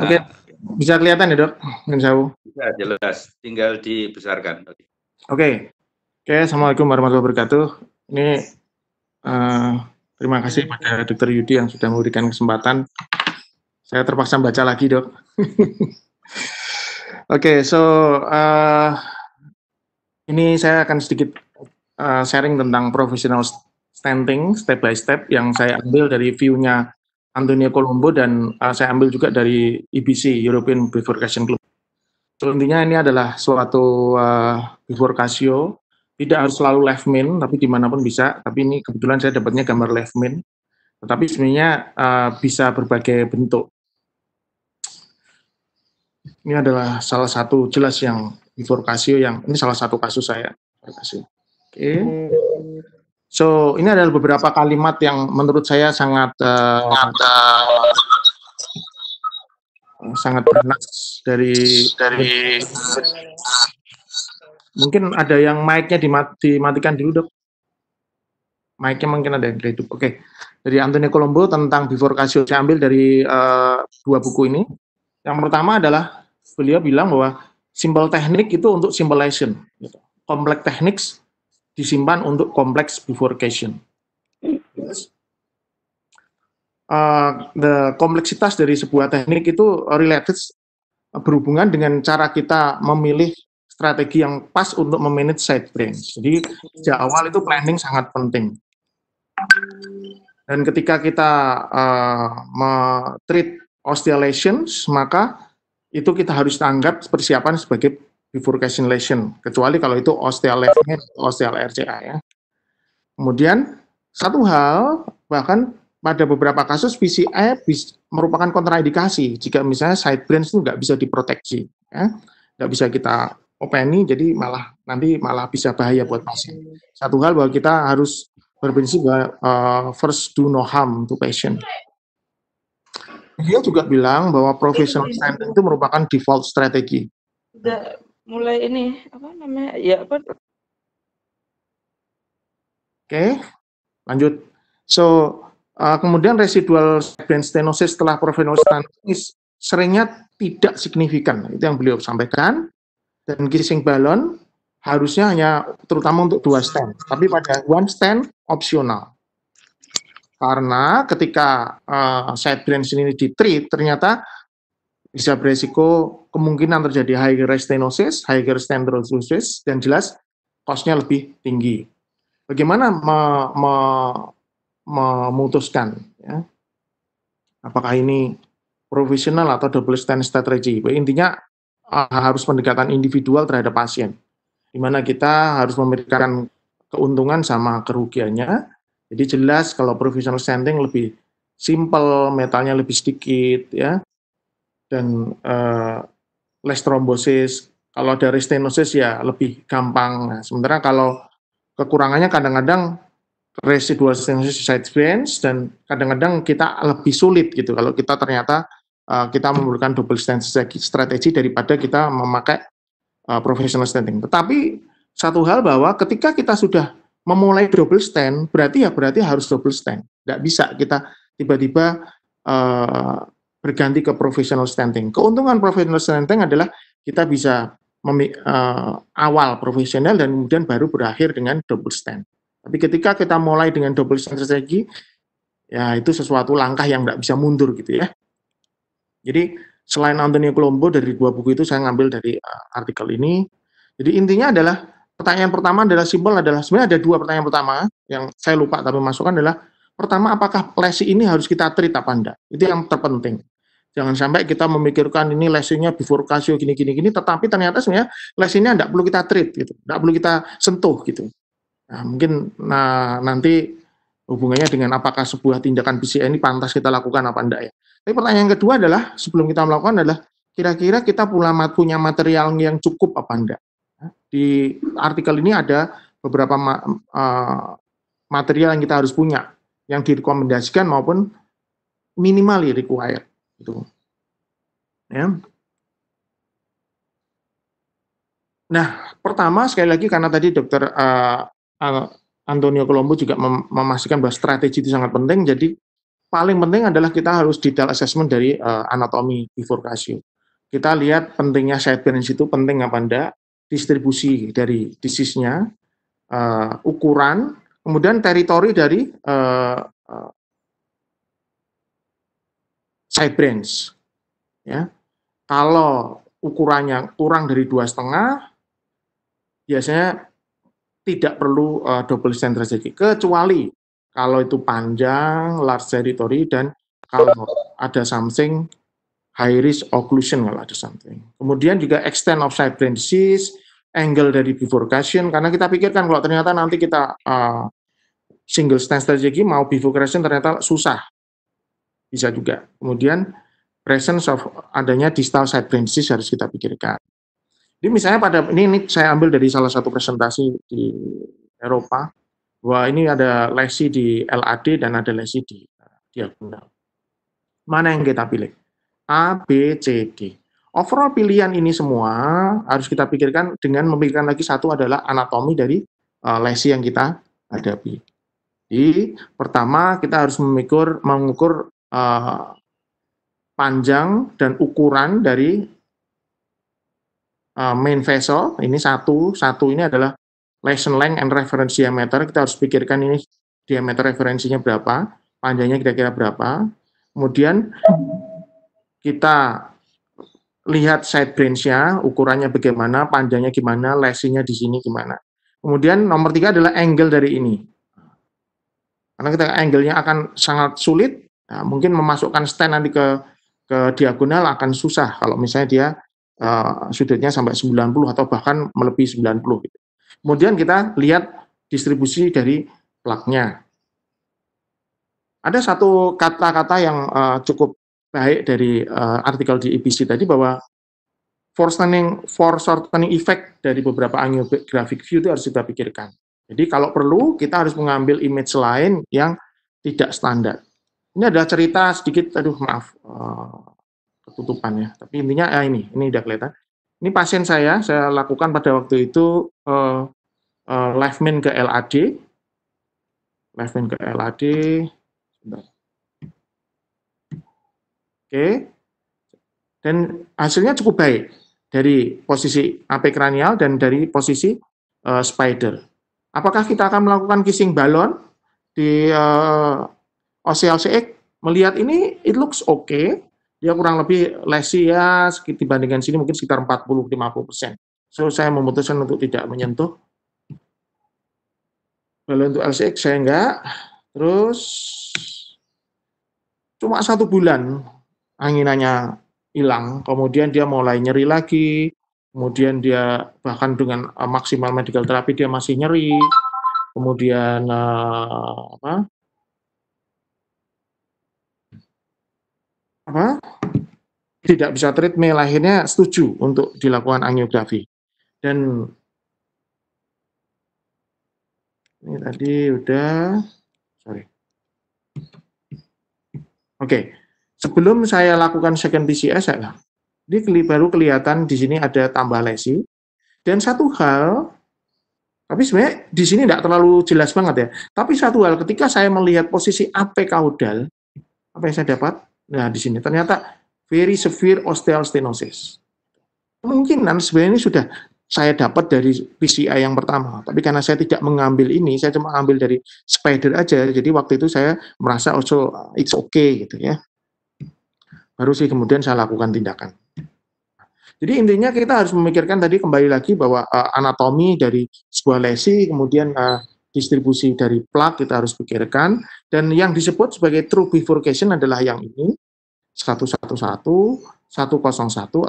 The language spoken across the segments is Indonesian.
Nah, Oke, bisa kelihatan ya dok? Insya Allah. Bisa jelas, tinggal dibesarkan. Oke. Oke, Oke assalamualaikum warahmatullahi wabarakatuh. Ini uh, terima kasih pada Dokter Yudi yang sudah memberikan kesempatan. Saya terpaksa baca lagi dok. Oke, okay, so uh, ini saya akan sedikit uh, sharing tentang professional standing step by step yang saya ambil dari view-nya Antonio Colombo dan uh, saya ambil juga dari EBC European Bifurcation Club. So, ini adalah suatu uh, eh, bifurcasio tidak harus selalu left main, tapi dimanapun bisa. Tapi ini kebetulan saya dapatnya gambar left main, tetapi sebenarnya uh, bisa berbagai bentuk. Ini adalah salah satu jelas yang bifurcasio yang ini salah satu kasus saya. Oke. Okay. Hmm. So ini adalah beberapa kalimat yang menurut saya sangat uh, sangat, uh, sangat bernas dari dari mungkin ada yang mic-nya dimat, dimatikan dulu dok. Mic-nya mungkin ada yang itu. Oke, okay. dari Antonio Colombo tentang before Casio saya ambil dari uh, dua buku ini. Yang pertama adalah beliau bilang bahwa simbol teknik itu untuk simulation, gitu. complex techniques disimpan untuk kompleks bifurcation. Uh, the kompleksitas dari sebuah teknik itu related uh, berhubungan dengan cara kita memilih strategi yang pas untuk memanage side brain. Jadi sejak awal itu planning sangat penting. Dan ketika kita uh, treat oscillations, maka itu kita harus tanggap persiapan sebagai bifurcation lesion, kecuali kalau itu ostealefnya osteal RCA ya. Kemudian satu hal bahkan pada beberapa kasus PCI merupakan kontraindikasi jika misalnya side branch itu nggak bisa diproteksi, ya. nggak bisa kita openi, jadi malah nanti malah bisa bahaya buat pasien. Satu hal bahwa kita harus berprinsip bahwa uh, first do no harm to patient. Dia juga bilang bahwa professional standing itu merupakan default strategi mulai ini apa namanya ya apa Oke, okay, lanjut. So, uh, kemudian residual dan stenosis setelah provenal stenosis seringnya tidak signifikan. Itu yang beliau sampaikan. Dan kissing balon harusnya hanya terutama untuk dua stand. Tapi pada one stand opsional. Karena ketika uh, side brain ini ditreat, ternyata bisa beresiko kemungkinan terjadi high stenosis, high stenosis, dan jelas kosnya lebih tinggi. Bagaimana me, me, memutuskan ya, apakah ini profesional atau double stand strategy? Intinya eh, harus pendekatan individual terhadap pasien, di mana kita harus memberikan keuntungan sama kerugiannya. Jadi jelas kalau professional standing lebih simple, metalnya lebih sedikit, ya dan uh, les trombosis. Kalau dari stenosis ya lebih gampang. Nah, sementara kalau kekurangannya kadang-kadang residual stenosis side veins dan kadang-kadang kita lebih sulit gitu kalau kita ternyata uh, kita memerlukan double stenosis strategi daripada kita memakai uh, professional stenting. Tetapi satu hal bahwa ketika kita sudah memulai double stent berarti ya berarti harus double stent. Tidak bisa kita tiba-tiba uh, berganti ke professional standing. Keuntungan professional standing adalah kita bisa uh, awal profesional dan kemudian baru berakhir dengan double stand. Tapi ketika kita mulai dengan double stand strategi, ya itu sesuatu langkah yang tidak bisa mundur gitu ya. Jadi selain Antonio Colombo dari dua buku itu saya ngambil dari uh, artikel ini. Jadi intinya adalah pertanyaan pertama adalah simbol adalah sebenarnya ada dua pertanyaan pertama yang saya lupa tapi masukkan adalah pertama apakah lesi ini harus kita treat apa enggak? Itu yang terpenting. Jangan sampai kita memikirkan ini lesinya bifurkasi gini gini gini, tetapi ternyata sebenarnya lesinya tidak perlu kita treat gitu, tidak perlu kita sentuh gitu. Nah, mungkin nah, nanti hubungannya dengan apakah sebuah tindakan BCA ini pantas kita lakukan apa tidak ya. Tapi pertanyaan yang kedua adalah sebelum kita melakukan adalah kira-kira kita pula punya material yang cukup apa tidak? Di artikel ini ada beberapa ma uh, material yang kita harus punya yang direkomendasikan maupun minimal required. Itu. Ya. Nah, pertama sekali lagi karena tadi dokter uh, Antonio Colombo juga mem memastikan bahwa strategi itu sangat penting. Jadi paling penting adalah kita harus detail assessment dari uh, anatomi bifurkasi Kita lihat pentingnya side balance itu penting apa enggak, distribusi dari disisnya, uh, ukuran, kemudian teritori dari uh, side branch. Ya. Kalau ukurannya kurang dari dua setengah, biasanya tidak perlu uh, double stand terjadi. Kecuali kalau itu panjang, large territory, dan kalau ada something high risk occlusion kalau ada something. Kemudian juga extent of side angle dari bifurcation, karena kita pikirkan kalau ternyata nanti kita uh, single stand strategy mau bifurcation ternyata susah bisa juga. Kemudian presence of adanya distal side brain disease harus kita pikirkan. Jadi misalnya pada ini, ini saya ambil dari salah satu presentasi di Eropa bahwa ini ada lesi di LAD dan ada lesi di diagonal. Mana yang kita pilih? A, B, C, D. Overall pilihan ini semua harus kita pikirkan dengan memikirkan lagi satu adalah anatomi dari eh, lesi yang kita hadapi. Jadi pertama kita harus mengukur, mengukur uh, panjang dan ukuran dari uh, main vessel. Ini satu, satu ini adalah lesson length and reference diameter. Kita harus pikirkan ini diameter referensinya berapa, panjangnya kira-kira berapa. Kemudian kita lihat side branch-nya, ukurannya bagaimana, panjangnya gimana, lesinya di sini gimana. Kemudian nomor tiga adalah angle dari ini. Karena kita angle-nya akan sangat sulit Nah, mungkin memasukkan stand nanti ke ke diagonal akan susah kalau misalnya dia uh, sudutnya sampai 90 atau bahkan melebihi 90 gitu. Kemudian kita lihat distribusi dari plaknya. Ada satu kata-kata yang uh, cukup baik dari uh, artikel di IPC e tadi bahwa for shortening effect dari beberapa angiographic graphic view itu harus kita pikirkan. Jadi kalau perlu kita harus mengambil image lain yang tidak standar. Ini adalah cerita sedikit, aduh maaf, uh, ketutupan ya. Tapi intinya ya ini, ini udah kelihatan. Ini pasien saya, saya lakukan pada waktu itu uh, uh, live min ke LAD, live min ke LAD. Oke, dan hasilnya cukup baik dari posisi AP kranial dan dari posisi uh, spider. Apakah kita akan melakukan kissing balon di uh, OCLCX melihat ini it looks okay, dia kurang lebih lesi ya dibandingkan sini mungkin sekitar 40-50 persen. So saya memutuskan untuk tidak menyentuh. Lalu untuk LCX saya enggak. Terus cuma satu bulan anginannya hilang, kemudian dia mulai nyeri lagi, kemudian dia bahkan dengan eh, maksimal medical therapy dia masih nyeri, kemudian eh, apa apa tidak bisa treatment lahirnya setuju untuk dilakukan angiografi dan ini tadi udah sorry oke okay. sebelum saya lakukan second PCS ya ini baru kelihatan di sini ada tambah lesi dan satu hal tapi sebenarnya di sini tidak terlalu jelas banget ya tapi satu hal ketika saya melihat posisi AP kaudal apa yang saya dapat Nah, di sini ternyata very severe osteostenosis. Kemungkinan sebenarnya ini sudah saya dapat dari PCI yang pertama, tapi karena saya tidak mengambil ini, saya cuma ambil dari spider aja. Jadi waktu itu saya merasa also oh, it's okay gitu ya. Baru sih kemudian saya lakukan tindakan. Jadi intinya kita harus memikirkan tadi kembali lagi bahwa uh, anatomi dari sebuah lesi, kemudian uh, distribusi dari plak kita harus pikirkan. Dan yang disebut sebagai true bifurcation adalah yang ini, 111, 101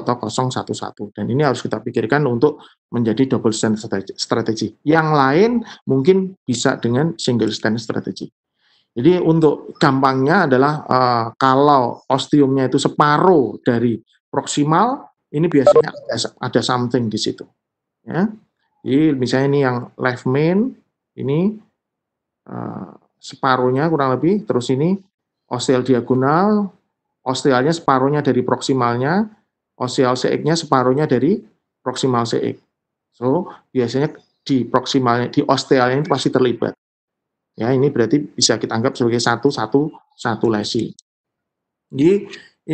atau 011 dan ini harus kita pikirkan untuk menjadi double stand strategy. Yang lain mungkin bisa dengan single stand strategy. Jadi untuk gampangnya adalah uh, kalau ostiumnya itu separuh dari proksimal ini biasanya ada, ada something di situ. Ya. Jadi misalnya ini yang left main ini uh, separuhnya kurang lebih terus ini oscil diagonal Ostealnya separuhnya dari proksimalnya, osteal CX-nya separuhnya dari proksimal seik. So, biasanya di proksimalnya, di ostealnya ini pasti terlibat. Ya, ini berarti bisa kita anggap sebagai satu satu satu lesi. Jadi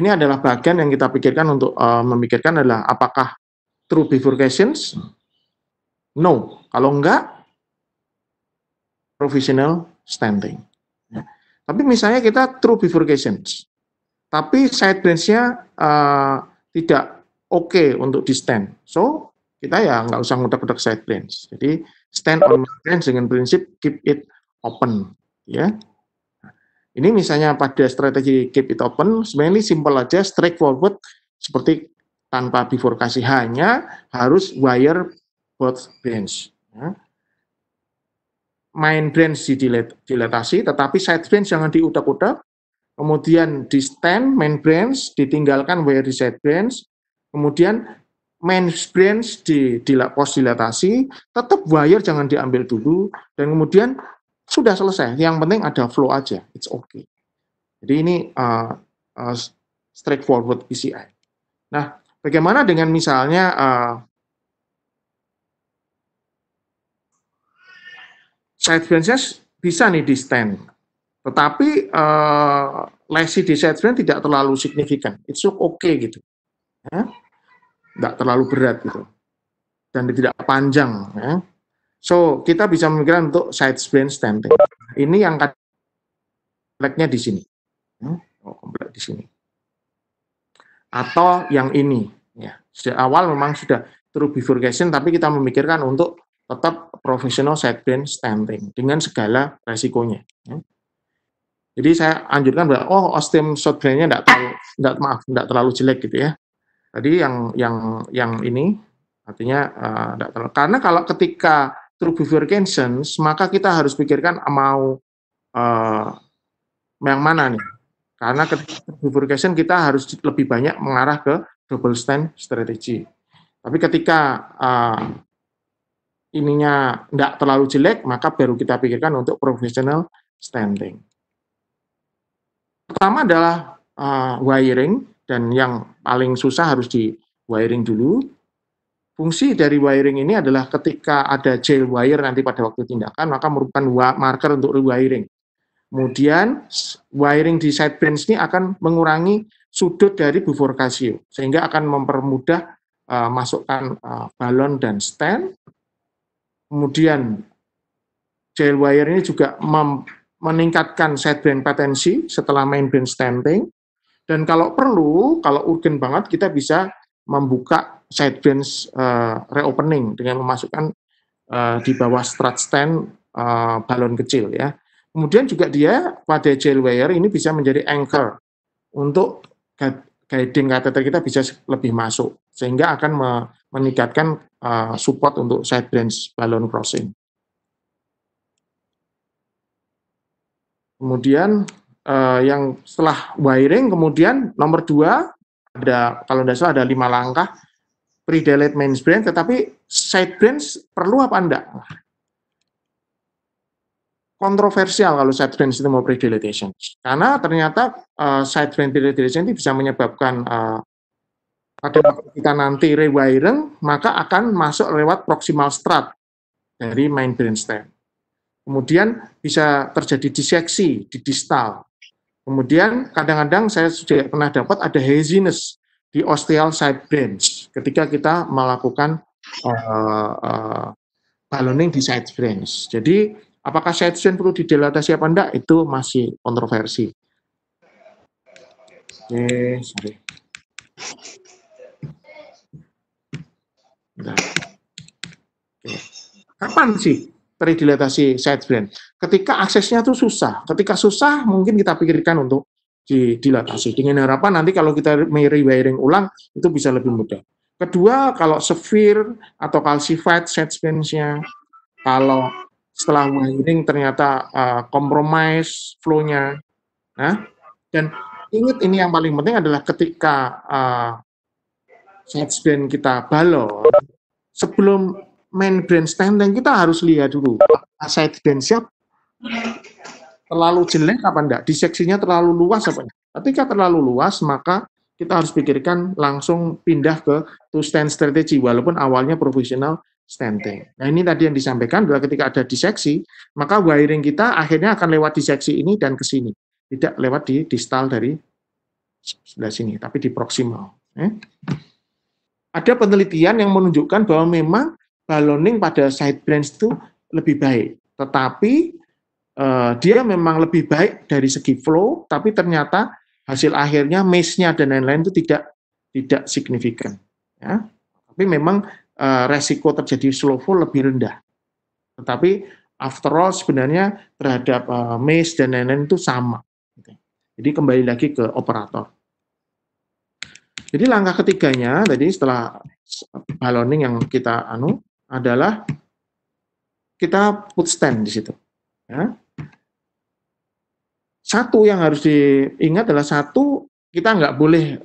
ini adalah bagian yang kita pikirkan untuk uh, memikirkan adalah apakah true bifurcations? No. Kalau enggak, provisional standing. Ya. Tapi misalnya kita true bifurcations. Tapi side branch-nya uh, eh, tidak oke okay untuk di stand. So, kita ya nggak usah ngutak-ngutak side branch. Jadi, stand on branch dengan prinsip keep it open. ya. Ini misalnya pada strategi keep it open, sebenarnya simple aja, straightforward, seperti tanpa bifurkasi, hanya harus wire both branch. Ya main branch di dilatasi, tetapi side branch jangan diudak-udak, kemudian di stem main branch ditinggalkan wire reset branch, kemudian main branch di, di pos dilatasi, tetap wire jangan diambil dulu, dan kemudian sudah selesai. Yang penting ada flow aja, it's okay. Jadi ini uh, uh, straightforward PCI. Nah, bagaimana dengan misalnya uh, side branches bisa nih di stand tetapi uh, lesi di setbrain tidak terlalu signifikan. It's okay gitu. Ya. Tidak terlalu berat gitu. Dan tidak panjang. Ya. So, kita bisa memikirkan untuk side sprain stenting. Ini yang kompleksnya di sini. Ya. Oh, kompleks di sini. Atau yang ini. Ya. Sejak awal memang sudah true bifurcation, tapi kita memikirkan untuk tetap profesional side brain stenting dengan segala resikonya. Ya. Jadi saya anjurkan bahwa oh ostim short brainnya tidak terlalu enggak, maaf tidak terlalu jelek gitu ya. Tadi yang yang yang ini artinya tidak eh, uh, terlalu karena kalau ketika true bifurcations maka kita harus pikirkan mau uh, yang mana nih? Karena ketika true bifurcation kita harus lebih banyak mengarah ke double stand strategy. Tapi ketika uh, ininya tidak terlalu jelek maka baru kita pikirkan untuk professional standing pertama adalah uh, wiring dan yang paling susah harus di wiring dulu. Fungsi dari wiring ini adalah ketika ada jail wire nanti pada waktu tindakan maka merupakan marker untuk rewiring. Kemudian wiring di side branch ini akan mengurangi sudut dari bifurkasio sehingga akan mempermudah uh, masukkan uh, balon dan stand. Kemudian jail wire ini juga mem meningkatkan brain potensi setelah main brain stamping, dan kalau perlu, kalau urgen banget, kita bisa membuka side uh, eh, reopening dengan memasukkan uh, di bawah strut stand uh, balon kecil ya. Kemudian juga dia pada gel wire ini bisa menjadi anchor untuk guiding catheter kita bisa lebih masuk sehingga akan meningkatkan uh, support untuk side branch balon crossing. Kemudian uh, yang setelah wiring, kemudian nomor dua ada kalau tidak salah ada lima langkah pre-delete main branch, tetapi side branch perlu apa enggak? Kontroversial kalau side branch itu mau pre-deletation. Karena ternyata uh, side branch pre-deletation itu bisa menyebabkan uh, pada waktu kita nanti rewiring, maka akan masuk lewat proximal strut dari main branch stem. Kemudian bisa terjadi diseksi di distal. Kemudian kadang-kadang saya sudah pernah dapat ada haziness di osteal side branch ketika kita melakukan uh, uh, ballooning di side branch. Jadi apakah side branch perlu didilatasi apa enggak itu masih kontroversi. Oke, sorry. Kapan sih predilatasi side brain. Ketika aksesnya itu susah, ketika susah mungkin kita pikirkan untuk didilatasi. Dengan harapan nanti kalau kita rewiring ulang itu bisa lebih mudah. Kedua, kalau severe atau calcified side brain-nya, kalau setelah wiring ternyata uh, compromise flow-nya, nah, dan ingat ini yang paling penting adalah ketika uh, side brain kita balon, sebelum main grandstanding kita harus lihat dulu aset dan siap terlalu jelek apa enggak, diseksinya terlalu luas apa enggak. Ketika terlalu luas maka kita harus pikirkan langsung pindah ke two stand strategy walaupun awalnya profesional standing. Nah ini tadi yang disampaikan adalah ketika ada diseksi, maka wiring kita akhirnya akan lewat diseksi ini dan ke sini, tidak lewat di distal dari sebelah sini, tapi di proximal. Eh? Ada penelitian yang menunjukkan bahwa memang ballooning nah, pada side branch itu lebih baik. Tetapi uh, dia memang lebih baik dari segi flow, tapi ternyata hasil akhirnya miss nya dan lain-lain itu tidak tidak signifikan. Ya. Tapi memang uh, resiko terjadi slow flow lebih rendah. Tetapi after all sebenarnya terhadap uh, dan lain-lain itu sama. Gitu. Jadi kembali lagi ke operator. Jadi langkah ketiganya tadi setelah baloning yang kita anu adalah kita put stand di situ. Ya. Satu yang harus diingat adalah satu kita nggak boleh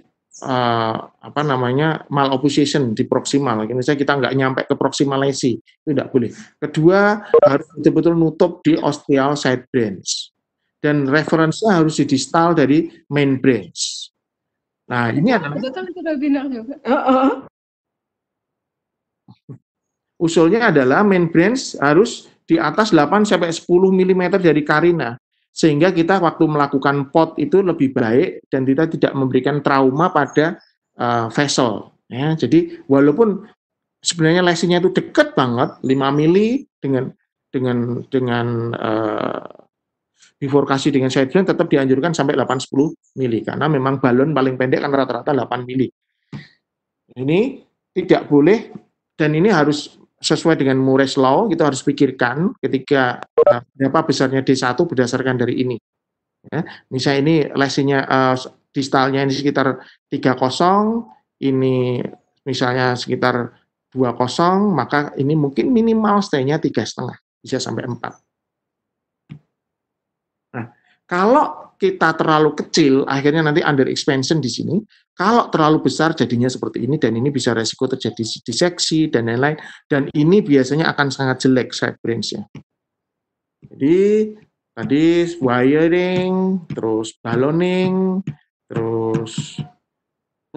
uh, apa namanya mal opposition di proksimal. Misalnya kita nggak nyampe ke proximal lesi itu tidak boleh. Kedua harus betul-betul nutup di ostial side branch dan referensinya harus di didistal dari main branch. Nah ini adalah usulnya adalah main branch harus di atas 8 sampai 10 mm dari karina sehingga kita waktu melakukan pot itu lebih baik dan kita tidak memberikan trauma pada uh, vessel ya. Jadi walaupun sebenarnya lesinya itu dekat banget 5 mili dengan dengan dengan uh, bifurkasi dengan side drain tetap dianjurkan sampai 8-10 mili karena memang balon paling pendek kan rata-rata 8 mili. Ini tidak boleh dan ini harus sesuai dengan Moore's Law kita harus pikirkan ketika eh, berapa besarnya D1 berdasarkan dari ini. Ya, misalnya ini lesinya uh, eh, distalnya ini sekitar 30, ini misalnya sekitar 20, maka ini mungkin minimal stay-nya 3,5, setengah, bisa sampai 4. Nah, kalau kita terlalu kecil, akhirnya nanti under expansion di sini. Kalau terlalu besar jadinya seperti ini dan ini bisa resiko terjadi diseksi dan lain-lain. Dan ini biasanya akan sangat jelek side branch-nya. Jadi tadi wiring, terus baloning, terus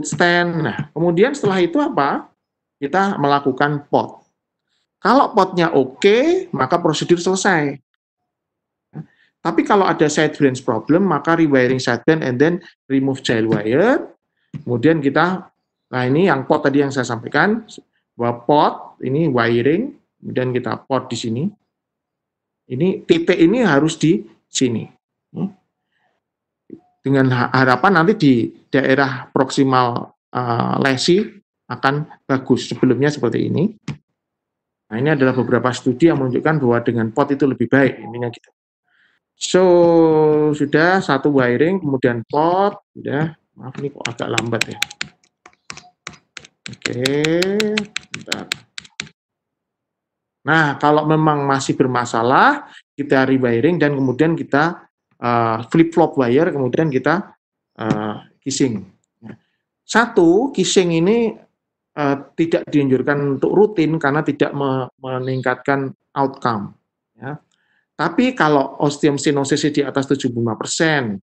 stand. Nah, kemudian setelah itu apa? Kita melakukan pot. Kalau potnya oke, okay, maka prosedur selesai. Tapi kalau ada side branch problem, maka rewiring side fence and then remove child wire. Kemudian kita, nah ini yang pot tadi yang saya sampaikan, bahwa pot, ini wiring, kemudian kita pot di sini. Ini titik ini harus di sini. Hmm. Dengan harapan nanti di daerah proximal uh, lesi akan bagus. Sebelumnya seperti ini. Nah ini adalah beberapa studi yang menunjukkan bahwa dengan pot itu lebih baik. Ini yang kita. So, sudah satu wiring, kemudian port, ya. Maaf ini kok agak lambat ya. Oke, bentar. Nah, kalau memang masih bermasalah, kita rewiring dan kemudian kita uh, flip-flop wire, kemudian kita uh, kissing. Nah, satu, kissing ini uh, tidak dianjurkan untuk rutin karena tidak me meningkatkan outcome. Tapi kalau sinosis di atas 75%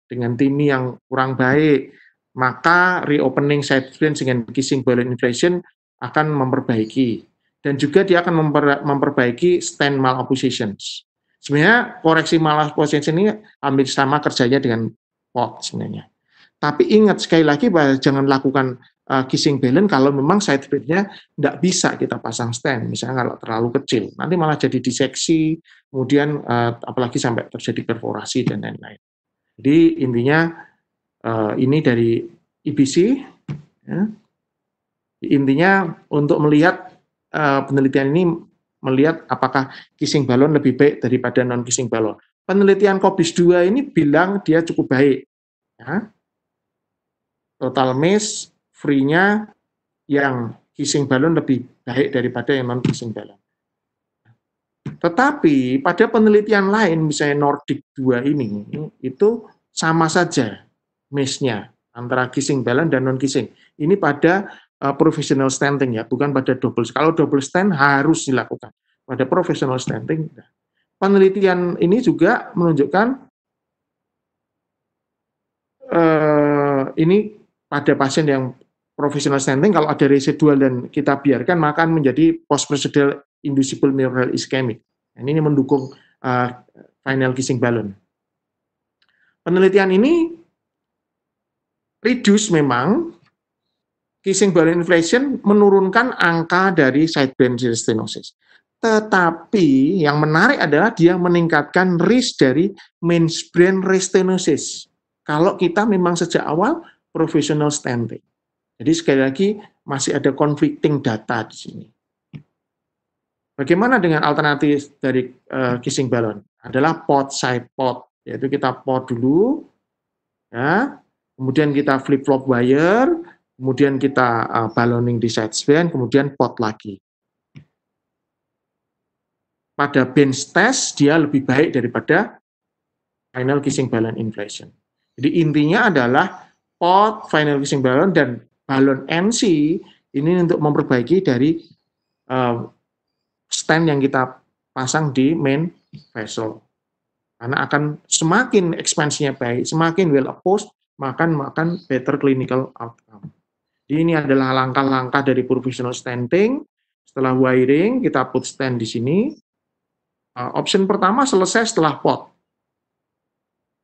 dengan TIMI yang kurang baik, maka reopening side dengan kissing bowel inflation akan memperbaiki. Dan juga dia akan memperbaiki stand maloppositions. Sebenarnya koreksi malopposition ini hampir sama kerjanya dengan pot sebenarnya. Tapi ingat sekali lagi bahwa jangan lakukan uh, kissing balance kalau memang side nya tidak bisa kita pasang stand misalnya kalau terlalu kecil nanti malah jadi diseksi kemudian uh, apalagi sampai terjadi perforasi dan lain-lain jadi intinya uh, ini dari IBC ya. intinya untuk melihat uh, penelitian ini melihat apakah kissing balon lebih baik daripada non kissing balon. Penelitian Kobis 2 ini bilang dia cukup baik. Ya. Total miss free-nya yang kissing balon lebih baik daripada yang non kissing balon. Tetapi pada penelitian lain, misalnya Nordic 2 ini, itu sama saja mesnya antara kissing balon dan non kissing. Ini pada uh, professional standing ya, bukan pada double. Kalau double stand harus dilakukan pada professional standing. Nah. Penelitian ini juga menunjukkan uh, ini pada pasien yang professional standing kalau ada residual dan kita biarkan maka menjadi post procedural inducible neural ischemic. Dan ini mendukung uh, final kissing balloon. Penelitian ini reduce memang kissing balloon inflation menurunkan angka dari side brain stenosis. Tetapi yang menarik adalah dia meningkatkan risk dari main brain restenosis. Kalau kita memang sejak awal professional standing. Jadi sekali lagi masih ada conflicting data di sini. Bagaimana dengan alternatif dari uh, kissing balloon? Adalah pot side pot, yaitu kita pot dulu, ya, kemudian kita flip flop wire, kemudian kita uh, eh, ballooning di side span, kemudian pot lagi. Pada bench test dia lebih baik daripada final kissing balloon inflation. Jadi intinya adalah pot, final kissing balloon dan balon NC ini untuk memperbaiki dari uh, stand yang kita pasang di main vessel. Karena akan semakin ekspansinya baik, semakin well opposed, maka akan better clinical outcome. Jadi ini adalah langkah-langkah dari professional standing. Setelah wiring, kita put stand di sini. Uh, option pertama selesai setelah pot.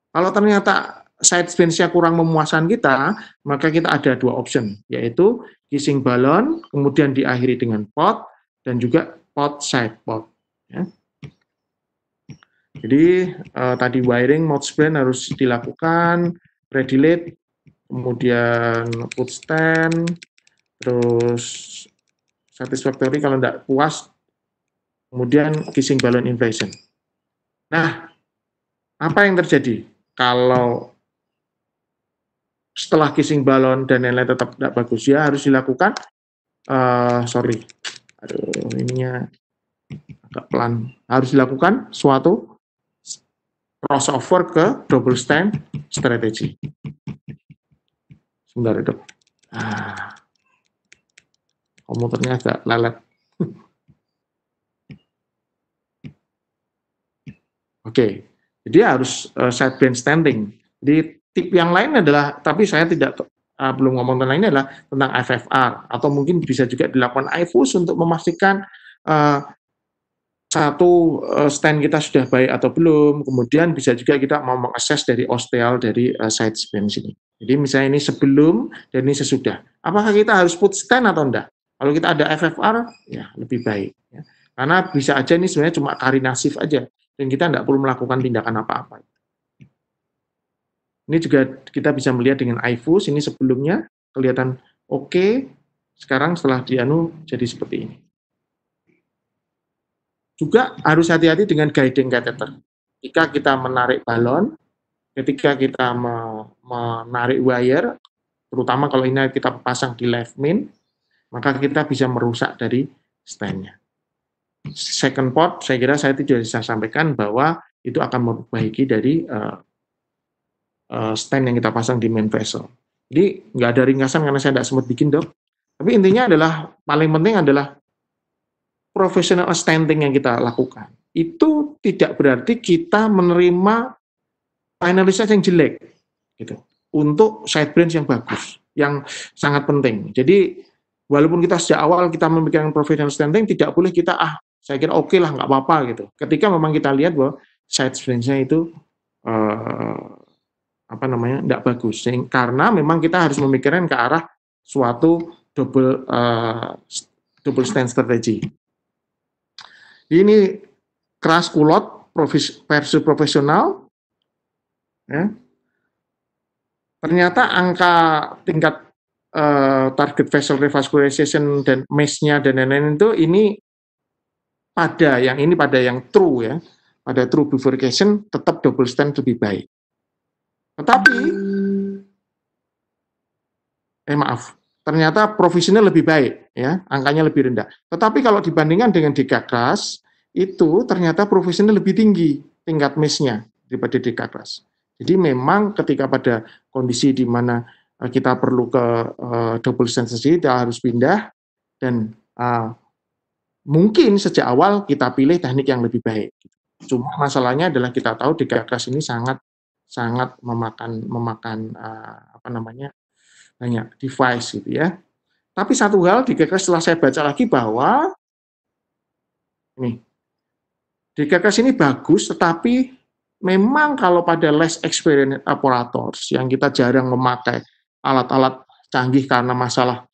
Kalau ternyata side stance-nya kurang memuaskan kita, maka kita ada dua option, yaitu kissing balon, kemudian diakhiri dengan pot, dan juga pot side pot. Ya. Jadi eh, tadi wiring mode spin harus dilakukan, ready predilate, kemudian put stand, terus satisfactory kalau tidak puas, kemudian kissing balon invasion. Nah, apa yang terjadi kalau setelah kissing balon dan lain-lain tetap tidak bagus ya harus dilakukan uh, sorry aduh ininya agak pelan harus dilakukan suatu crossover ke double stand strategy sebentar itu ah, komputernya agak lelet oke okay. jadi harus uh, eh, side bench standing jadi tip yang lain adalah tapi saya tidak uh, belum ngomong tentang ini adalah tentang FFR atau mungkin bisa juga dilakukan IFUS untuk memastikan uh, satu uh, stand kita sudah baik atau belum. Kemudian bisa juga kita mau mengakses dari osteal dari uh, side spin sini. Jadi misalnya ini sebelum dan ini sesudah. Apakah kita harus put stand atau enggak? Kalau kita ada FFR, ya lebih baik. Ya. Karena bisa aja ini sebenarnya cuma karinasif aja. Dan kita enggak perlu melakukan tindakan apa-apa. Ini juga kita bisa melihat dengan IFUS, ini sebelumnya kelihatan oke, okay. sekarang setelah dianu jadi seperti ini. Juga harus hati-hati dengan guiding catheter. Jika kita menarik balon, ketika kita menarik wire, terutama kalau ini kita pasang di left main, maka kita bisa merusak dari standnya. Second part, saya kira saya tidak bisa sampaikan bahwa itu akan memperbaiki dari uh, Eh, stand yang kita pasang di main vessel. Jadi nggak ada ringkasan karena saya tidak sempat bikin dok. Tapi intinya adalah paling penting adalah professional standing yang kita lakukan. Itu tidak berarti kita menerima analisa yang jelek gitu untuk side branch yang bagus yang sangat penting. Jadi walaupun kita sejak awal kita memikirkan professional standing tidak boleh kita ah saya kira oke okay lah nggak apa-apa gitu. Ketika memang kita lihat bahwa side branch itu uh, apa namanya tidak bagus karena memang kita harus memikirkan ke arah suatu double uh, double stand strategy. Ini keras kulot profes, versus profesional. Ya. Ternyata angka tingkat uh, target vessel revascularization dan mesnya dan lain-lain itu ini pada yang ini pada yang true ya, pada true bifurcation tetap double stand lebih baik. Tetapi, eh maaf, ternyata provisinya lebih baik, ya angkanya lebih rendah. Tetapi kalau dibandingkan dengan kelas, itu ternyata provisinya lebih tinggi tingkat miss misnya daripada kelas. Jadi memang ketika pada kondisi di mana eh, kita perlu ke uh, double sensitivity, kita harus pindah dan uh, mungkin sejak awal kita pilih teknik yang lebih baik. Cuma masalahnya adalah kita tahu kelas ini sangat sangat memakan memakan uh, apa namanya banyak device gitu ya. Tapi satu hal di GKS setelah saya baca lagi bahwa nih GKS ini bagus tetapi memang kalau pada less experienced operators yang kita jarang memakai alat-alat canggih karena masalah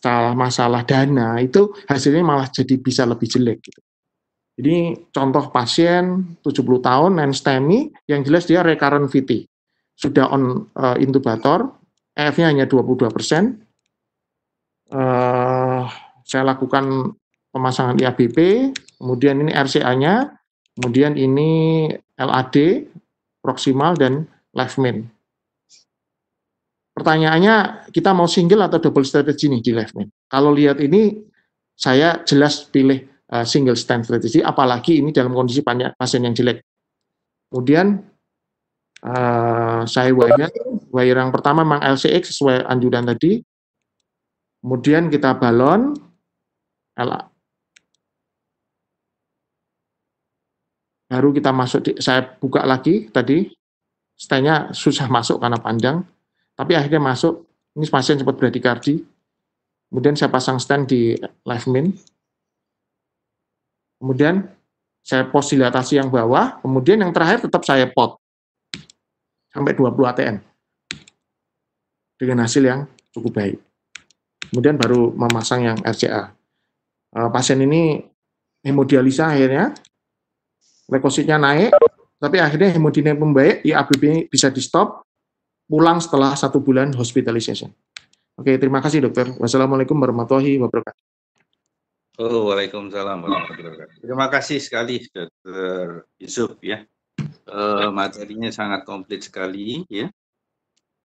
masalah masalah dana itu hasilnya malah jadi bisa lebih jelek gitu. Jadi contoh pasien 70 tahun non yang jelas dia recurrent VT. Sudah on uh, intubator, EF-nya hanya 22%. Uh, eh, saya lakukan pemasangan IABP, kemudian ini RCA-nya, kemudian ini LAD, proximal, dan left main. Pertanyaannya, kita mau single atau double strategy nih di left main? Kalau lihat ini, saya jelas pilih Eh, single stand strategy, apalagi ini dalam kondisi banyak pasien yang jelek. Kemudian uh, saya wire, wire yang pertama memang LCX sesuai anjuran tadi. Kemudian kita balon LA. Baru kita masuk, di, saya buka lagi tadi, stenya susah masuk karena panjang, tapi akhirnya masuk, ini pasien sempat bradikardi, kemudian saya pasang stand di live min, kemudian saya post dilatasi yang bawah, kemudian yang terakhir tetap saya pot sampai 20 ATM dengan hasil yang cukup baik. Kemudian baru memasang yang RCA. Eh, pasien ini hemodialisa akhirnya, lekositnya naik, tapi akhirnya hemodinamik membaik, IABB bisa di stop, pulang setelah satu bulan hospitalization. Oke, terima kasih dokter. Wassalamualaikum warahmatullahi wabarakatuh. Oh, Waalaikumsalam warahmatullahi wabarakatuh. Terima kasih sekali Dr. Yusuf ya. Uh, materinya sangat komplit sekali ya.